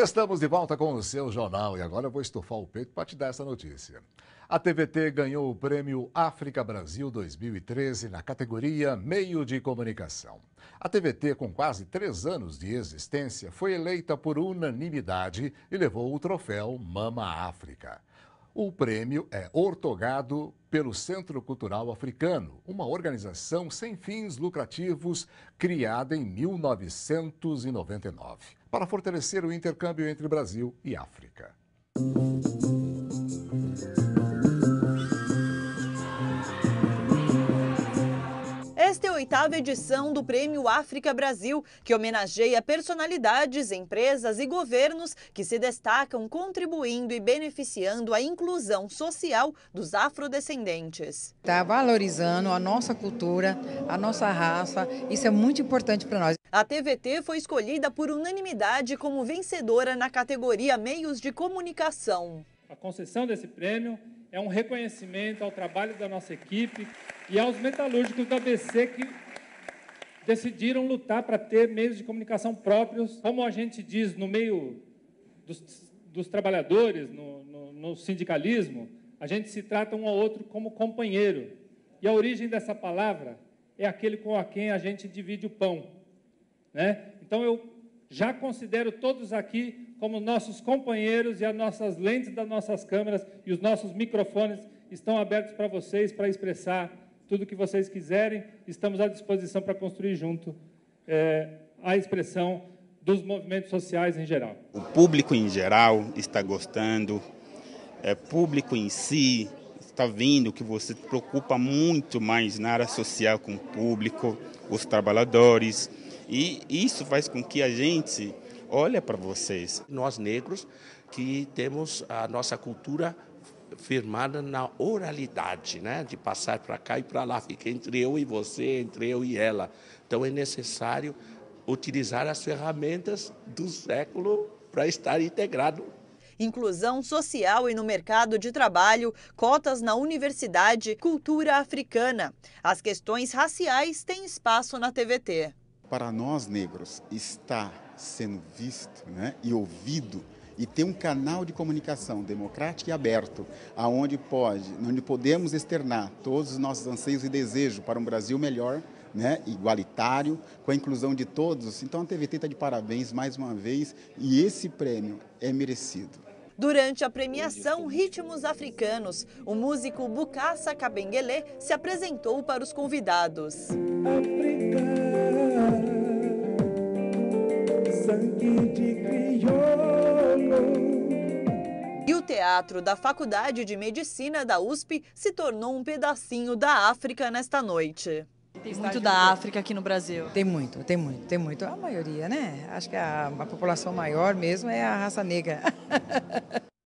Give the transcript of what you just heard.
Estamos de volta com o seu jornal e agora eu vou estufar o peito para te dar essa notícia. A TVT ganhou o prêmio África Brasil 2013 na categoria Meio de Comunicação. A TVT, com quase três anos de existência, foi eleita por unanimidade e levou o troféu Mama África. O prêmio é ortogado pelo Centro Cultural Africano, uma organização sem fins lucrativos criada em 1999 para fortalecer o intercâmbio entre Brasil e África. oitava edição do Prêmio África Brasil, que homenageia personalidades, empresas e governos que se destacam contribuindo e beneficiando a inclusão social dos afrodescendentes. Está valorizando a nossa cultura, a nossa raça, isso é muito importante para nós. A TVT foi escolhida por unanimidade como vencedora na categoria Meios de Comunicação. A concessão desse prêmio é um reconhecimento ao trabalho da nossa equipe e aos metalúrgicos da ABC que decidiram lutar para ter meios de comunicação próprios, como a gente diz no meio dos, dos trabalhadores, no, no, no sindicalismo, a gente se trata um ao outro como companheiro. E a origem dessa palavra é aquele com a quem a gente divide o pão. Né? Então eu já considero todos aqui como nossos companheiros e as nossas lentes das nossas câmeras e os nossos microfones estão abertos para vocês para expressar tudo que vocês quiserem, estamos à disposição para construir junto é, a expressão dos movimentos sociais em geral. O público em geral está gostando, é, público em si está vendo que você se preocupa muito mais na área social com o público, os trabalhadores, e isso faz com que a gente olhe para vocês. Nós negros que temos a nossa cultura firmada na oralidade, né? de passar para cá e para lá, fica entre eu e você, entre eu e ela. Então é necessário utilizar as ferramentas do século para estar integrado inclusão social e no mercado de trabalho, cotas na universidade, cultura africana. As questões raciais têm espaço na TVT. Para nós negros, está sendo visto né, e ouvido e ter um canal de comunicação democrático e aberto, aonde pode, onde podemos externar todos os nossos anseios e desejos para um Brasil melhor, né, igualitário, com a inclusão de todos. Então a TVT está de parabéns mais uma vez e esse prêmio é merecido. Durante a premiação Ritmos Africanos, o músico Bukassa Kabengele se apresentou para os convidados. sangue de crioulo teatro da Faculdade de Medicina da USP se tornou um pedacinho da África nesta noite. Tem muito da África aqui no Brasil. Tem muito, tem muito, tem muito. A maioria, né? Acho que a, a população maior mesmo é a raça negra.